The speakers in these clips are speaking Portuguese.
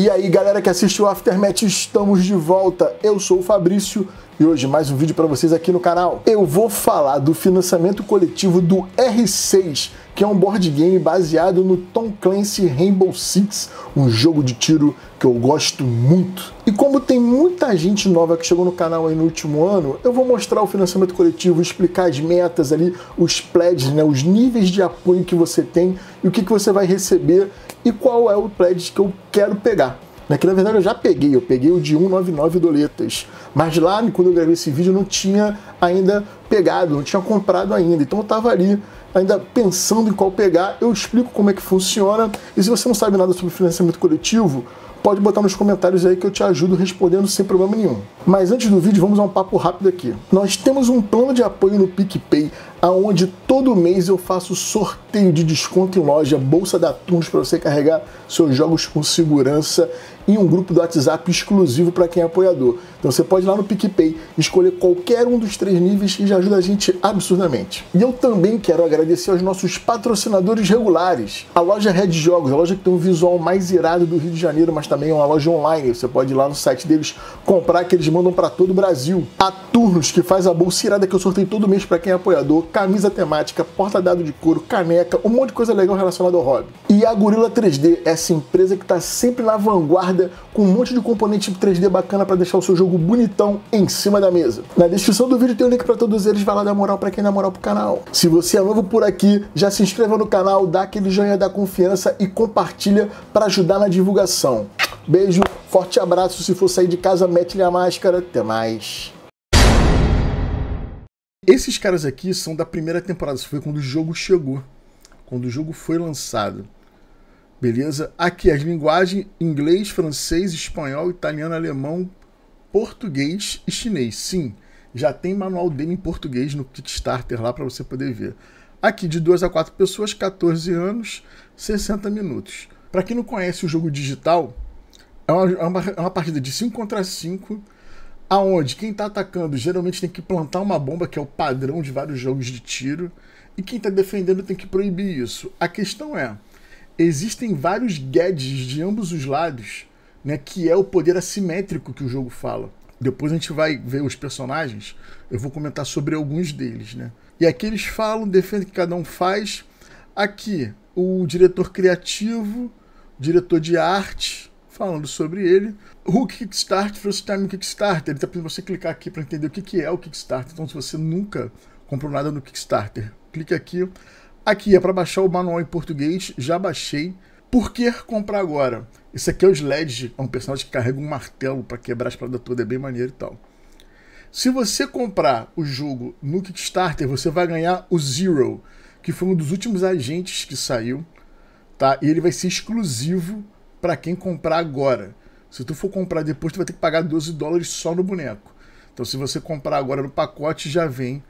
E aí, galera que assiste o Aftermath, estamos de volta. Eu sou o Fabrício e hoje mais um vídeo para vocês aqui no canal. Eu vou falar do financiamento coletivo do R6, que é um board game baseado no Tom Clancy Rainbow Six, um jogo de tiro que eu gosto muito. E como tem muita gente nova que chegou no canal aí no último ano, eu vou mostrar o financiamento coletivo, explicar as metas ali, os pledges, né, os níveis de apoio que você tem e o que, que você vai receber e qual é o pledge que eu quero pegar. Aqui, né, na verdade, eu já peguei, eu peguei o de 199 doletas. Mas lá, quando eu gravei esse vídeo, eu não tinha ainda pegado, não tinha comprado ainda. Então eu estava ali ainda pensando em qual pegar. Eu explico como é que funciona. E se você não sabe nada sobre financiamento coletivo, pode botar nos comentários aí que eu te ajudo respondendo sem problema nenhum. Mas antes do vídeo, vamos a um papo rápido aqui. Nós temos um plano de apoio no PicPay, aonde todo mês eu faço sorteio de desconto em loja, bolsa da Tunes para você carregar seus jogos com segurança em um grupo do WhatsApp exclusivo para quem é apoiador. Então você pode ir lá no PicPay escolher qualquer um dos três níveis que já ajuda a gente absurdamente. E eu também quero agradecer aos nossos patrocinadores regulares. A loja Red Jogos, a loja que tem um visual mais irado do Rio de Janeiro, mas também é uma loja online. Você pode ir lá no site deles comprar que eles mandam para todo o Brasil. A Turnos, que faz a bolsa irada que eu sorteio todo mês para quem é apoiador, camisa temática, porta-dado de couro, caneca, um monte de coisa legal relacionada ao hobby. E a Gorila 3D, essa empresa que está sempre na vanguarda colorida, com um monte de componente 3D tipo bacana para deixar o seu jogo bonitão em cima da mesa. Na descrição do vídeo tem o link para todos eles, vai lá dar moral para quem dá moral pro canal. Se você é novo por aqui, já se inscreva no canal, dá aquele joinha da confiança e compartilha para ajudar na divulgação. Beijo, forte abraço, se for sair de casa, mete-lhe a máscara, até mais. Esses caras aqui são da primeira temporada, isso foi quando o jogo chegou, quando o jogo foi lançado. Beleza? Aqui as linguagens inglês, francês, espanhol, italiano, alemão, português e chinês. Sim, já tem manual dele em português no Kickstarter lá para você poder ver. Aqui de 2 a 4 pessoas, 14 anos, 60 minutos. Para quem não conhece o jogo digital, é uma, é uma, é uma partida de 5 contra 5, aonde quem está atacando geralmente tem que plantar uma bomba, que é o padrão de vários jogos de tiro, e quem está defendendo tem que proibir isso. A questão é, existem vários gadgets de ambos os lados, né, que é o poder assimétrico que o jogo fala. Depois a gente vai ver os personagens, eu vou comentar sobre alguns deles, né? E aqui eles falam, defendem que cada um faz. Aqui, o diretor criativo, diretor de arte, falando sobre ele. O Kickstarter, First Time Kickstarter, ele está pedindo você clicar aqui para entender o que, que é o Kickstarter. Então, se você nunca comprou nada no Kickstarter, clique aqui Aqui é para baixar o manual em português, já baixei. Por que comprar agora? Esse aqui é o Sledge, é um personagem que carrega um martelo para quebrar as paradas todas, é bem maneiro e tal. Se você comprar o jogo no Kickstarter, você vai ganhar o Zero, que foi um dos últimos agentes que saiu, tá? E ele vai ser exclusivo para quem comprar agora. Se tu for comprar depois, tu vai ter que pagar 12 dólares só no boneco. Então, se você comprar agora no pacote, já vem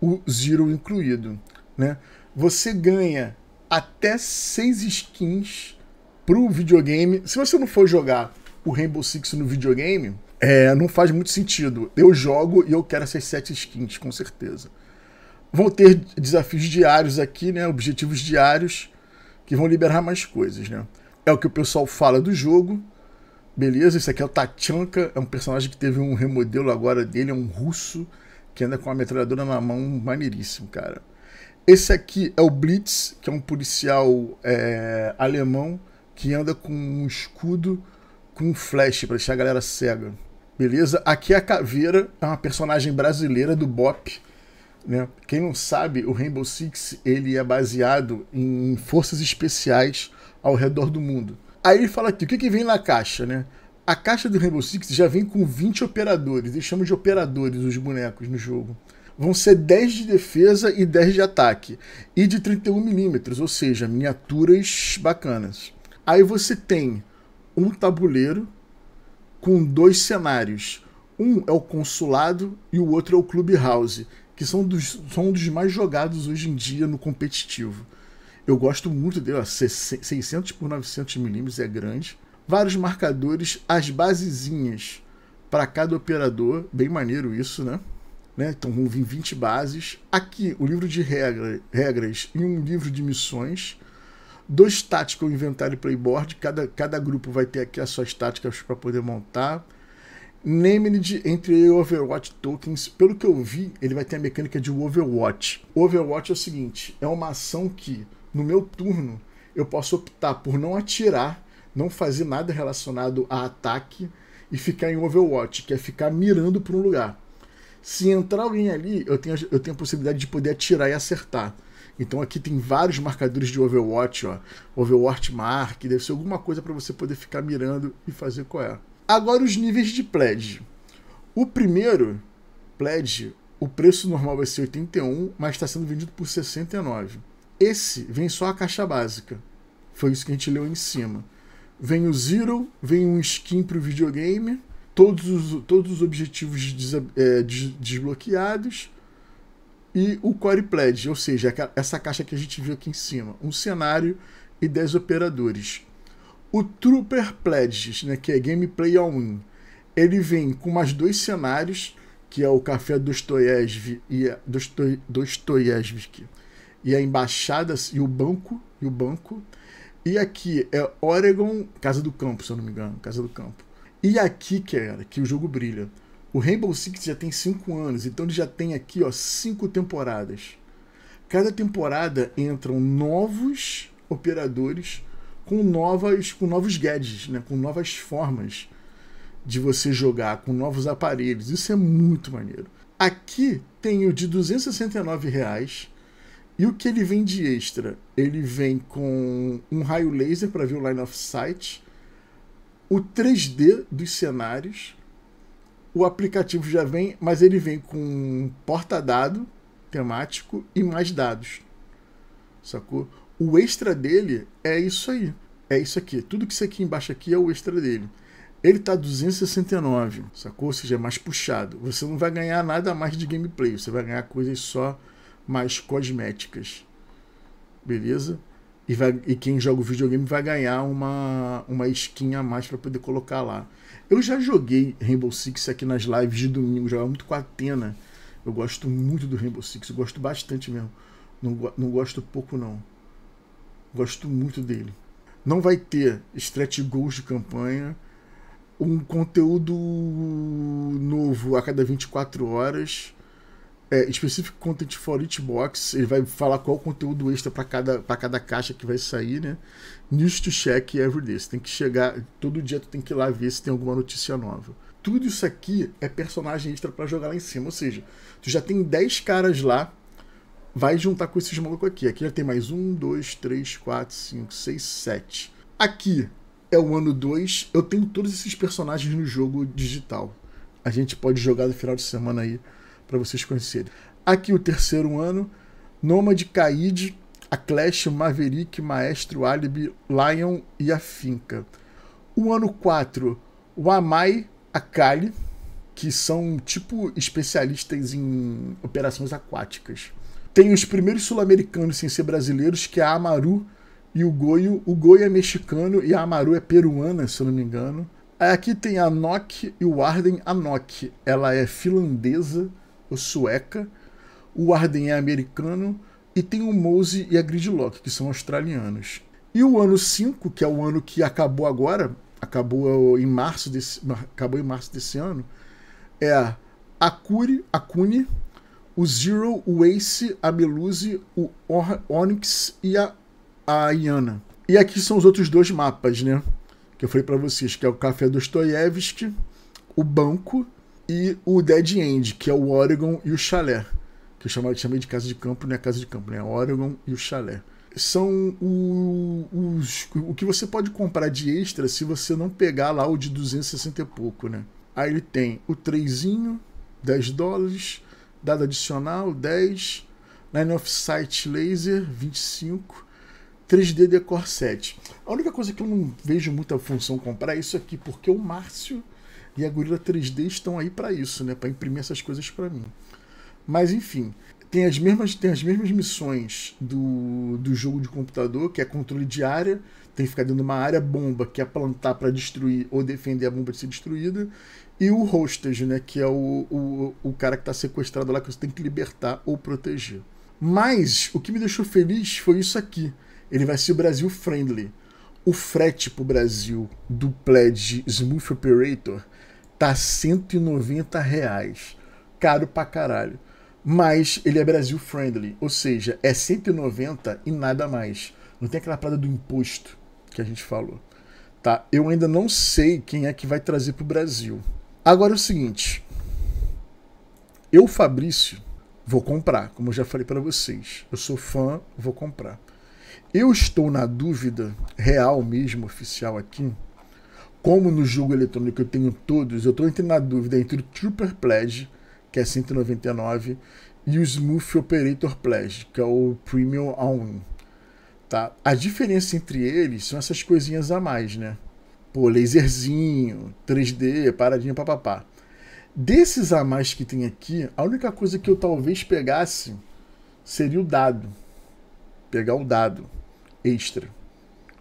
o Zero incluído, né? você ganha até seis skins pro videogame. Se você não for jogar o Rainbow Six no videogame, é, não faz muito sentido. Eu jogo e eu quero essas sete skins, com certeza. Vão ter desafios diários aqui, né? Objetivos diários que vão liberar mais coisas, né? É o que o pessoal fala do jogo. Beleza, esse aqui é o Tachanka, é um personagem que teve um remodelo agora dele, é um russo que anda com a metralhadora na mão maneiríssimo, cara. Esse aqui é o Blitz, que é um policial é, alemão que anda com um escudo com um flash para deixar a galera cega. Beleza? Aqui é a Caveira é uma personagem brasileira do Bop. Né? Quem não sabe, o Rainbow Six ele é baseado em forças especiais ao redor do mundo. Aí ele fala aqui, o que, que vem na caixa, né? A caixa do Rainbow Six já vem com 20 operadores, eles chamam de operadores os bonecos no jogo vão ser 10 de defesa e 10 de ataque. E de 31mm, ou seja, miniaturas bacanas. Aí você tem um tabuleiro com dois cenários. Um é o consulado e o outro é o clubhouse, que são dos, são dos mais jogados hoje em dia no competitivo. Eu gosto muito dele, ó, 600 por 900 milímetros é grande. Vários marcadores, as basezinhas para cada operador, bem maneiro isso, né? Né? Então vão vir 20 bases. Aqui, o livro de regra, regras e um livro de missões. Dois táticos, inventário e playboard. Cada, cada grupo vai ter aqui as suas táticas para poder montar. Nemerid entre Overwatch tokens, pelo que eu vi, ele vai ter a mecânica de Overwatch. Overwatch é o seguinte: é uma ação que, no meu turno, eu posso optar por não atirar, não fazer nada relacionado a ataque e ficar em Overwatch, que é ficar mirando para um lugar. Se entrar alguém ali, eu tenho, eu tenho a possibilidade de poder atirar e acertar. Então aqui tem vários marcadores de Overwatch, ó. Overwatch Mark, deve ser alguma coisa para você poder ficar mirando e fazer qual é. Agora os níveis de pledge. O primeiro pledge, o preço normal vai ser 81, mas está sendo vendido por 69. Esse vem só a caixa básica. Foi isso que a gente leu em cima. Vem o Zero, vem um skin para o videogame, todos os, todos os objetivos des, é, des, desbloqueados e o Core Pledge, ou seja, essa caixa que a gente viu aqui em cima, um cenário e 10 operadores. O Trooper Pledges, né, que é Gameplay All In, ele vem com mais dois cenários, que é o Café Dostoiévski e a, Dostoi, e a Embaixada e o Banco e o Banco. E aqui é Oregon, Casa do Campo, se eu não me engano, Casa do Campo. E aqui, cara, que o jogo brilha. O Rainbow Six já tem 5 anos, então ele já tem aqui, ó, 5 temporadas. Cada temporada entram novos operadores com novas com novos gadgets, né, com novas formas de você jogar com novos aparelhos. Isso é muito maneiro. Aqui tem o de R$ reais e o que ele vem de extra? Ele vem com um raio laser para ver o line of sight, o 3D dos cenários. O aplicativo já vem, mas ele vem com porta-dado temático e mais dados. Sacou? O extra dele é isso aí. É isso aqui. Tudo que você aqui embaixo aqui é o extra dele. Ele tá 269, sacou? Ou seja, é mais puxado. Você não vai ganhar nada mais de gameplay. Você vai ganhar coisas só mais cosméticas. Beleza? E, vai, e quem joga o videogame vai ganhar uma, uma skin a mais para poder colocar lá. Eu já joguei Rainbow Six aqui nas lives de domingo, jogava muito com a Atena. Eu gosto muito do Rainbow Six, eu gosto bastante mesmo. Não, não gosto pouco, não. Gosto muito dele. Não vai ter stretch goals de campanha, um conteúdo novo a cada 24 horas é, Content for each box, ele vai falar qual conteúdo extra para cada, pra cada caixa que vai sair, né? News to check every day. Você tem que chegar, todo dia tu tem que ir lá ver se tem alguma notícia nova. Tudo isso aqui é personagem extra para jogar lá em cima, ou seja, tu já tem 10 caras lá, vai juntar com esses malucos aqui. Aqui já tem mais um, dois, três, quatro, cinco, seis, sete. Aqui é o ano 2, eu tenho todos esses personagens no jogo digital. A gente pode jogar no final de semana aí para vocês conhecerem. Aqui o terceiro ano, Nômade Caide, A Clash, Maverick, Maestro, Alibi, Lion e A Finca. O ano 4, o Amai, a Kali, que são tipo especialistas em operações aquáticas. Tem os primeiros sul-americanos sem ser brasileiros, que é a Amaru e o Goio. O Goio é mexicano e a Amaru é peruana, se eu não me engano. Aqui tem a Nok e o Arden. A Nok, ela é finlandesa sueca, o Arden é americano e tem o Mose e a Gridlock, que são australianos. E o ano 5, que é o ano que acabou agora, acabou em março desse, acabou em março desse ano, é a Akuri, Akune, o Zero, o Ace, a Meluzi, o Onyx e a, a Iana. E aqui são os outros dois mapas, né? Que eu falei para vocês, que é o Café Dostoiévski, o Banco e o Dead End, que é o Oregon e o Chalé, que eu chamei, chamei de casa de campo, não é casa de campo, né? É Oregon e o Chalé. São o, os, o que você pode comprar de extra se você não pegar lá o de 260 e pouco, né? Aí ele tem o 3, 10 dólares, dado adicional 10, Line of Sight Laser 25, 3D Decor 7. A única coisa que eu não vejo muita função comprar é isso aqui, porque o Márcio e a Gorilla 3D estão aí para isso, né? Para imprimir essas coisas para mim. Mas enfim, tem as mesmas, tem as mesmas missões do, do jogo de computador, que é controle de área, tem que ficar dentro de uma área bomba, que é plantar para destruir ou defender a bomba de ser destruída, e o hostage, né, que é o, o, o cara que está sequestrado lá, que você tem que libertar ou proteger. Mas o que me deixou feliz foi isso aqui. Ele vai ser Brasil friendly. O frete pro Brasil do Pledge Smooth Operator Tá 190 reais. Caro pra caralho. Mas ele é Brasil friendly, ou seja, é 190 e nada mais. Não tem aquela parada do imposto que a gente falou. Tá? Eu ainda não sei quem é que vai trazer pro Brasil. Agora é o seguinte. Eu, Fabrício, vou comprar, como eu já falei para vocês. Eu sou fã, vou comprar. Eu estou na dúvida real mesmo, oficial aqui, como no jogo eletrônico eu tenho todos, eu estou na dúvida entre o Trooper Pledge, que é 199, e o Smooth Operator Pledge, que é o Premium A1. Tá? A diferença entre eles são essas coisinhas a mais, né? Pô, laserzinho, 3D, paradinha papapá. Desses a mais que tem aqui, a única coisa que eu talvez pegasse seria o dado. Pegar o dado extra.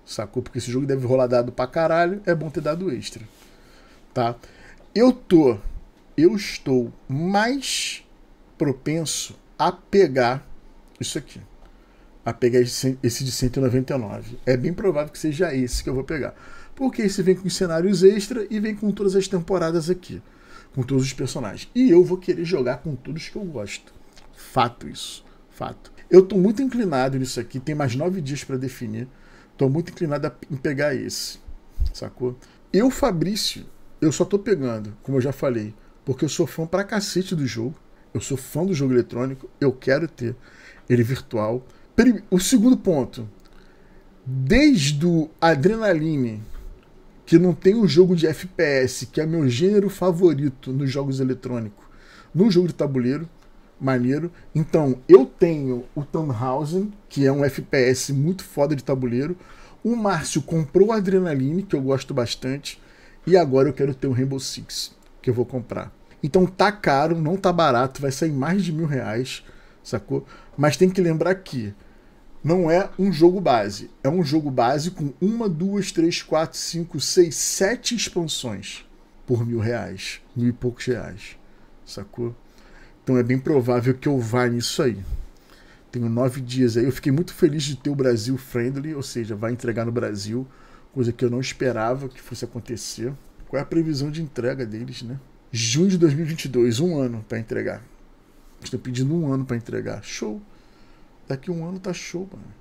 Sacou? Porque esse jogo deve rolar dado pra caralho, é bom ter dado extra. Tá? Eu tô. Eu estou mais propenso a pegar isso aqui. A pegar esse, esse de 199. É bem provável que seja esse que eu vou pegar. Porque esse vem com cenários extra e vem com todas as temporadas aqui. Com todos os personagens. E eu vou querer jogar com todos que eu gosto. Fato isso. Fato. Eu tô muito inclinado nisso aqui. Tem mais nove dias para definir. Estou muito inclinado a, em pegar esse, sacou? Eu, Fabrício, eu só tô pegando, como eu já falei, porque eu sou fã pra cacete do jogo. Eu sou fã do jogo eletrônico, eu quero ter ele virtual. O segundo ponto, desde o Adrenaline, que não tem um jogo de FPS, que é meu gênero favorito nos jogos eletrônicos, no jogo de tabuleiro, maneiro. Então, eu tenho o Tannhausen, que é um FPS muito foda de tabuleiro. O Márcio comprou o Adrenaline, que eu gosto bastante. E agora eu quero ter o Rainbow Six, que eu vou comprar. Então tá caro, não tá barato, vai sair mais de mil reais, sacou? Mas tem que lembrar que não é um jogo base. É um jogo base com uma, duas, três, quatro, cinco, seis, sete expansões por mil reais. Mil e poucos reais, sacou? Então é bem provável que eu vá nisso aí. Tenho nove dias aí. Eu fiquei muito feliz de ter o Brasil Friendly, ou seja, vai entregar no Brasil, coisa que eu não esperava que fosse acontecer. Qual é a previsão de entrega deles, né? Junho de 2022, um ano para entregar. Estou pedindo um ano para entregar. Show. Daqui um ano tá show, mano.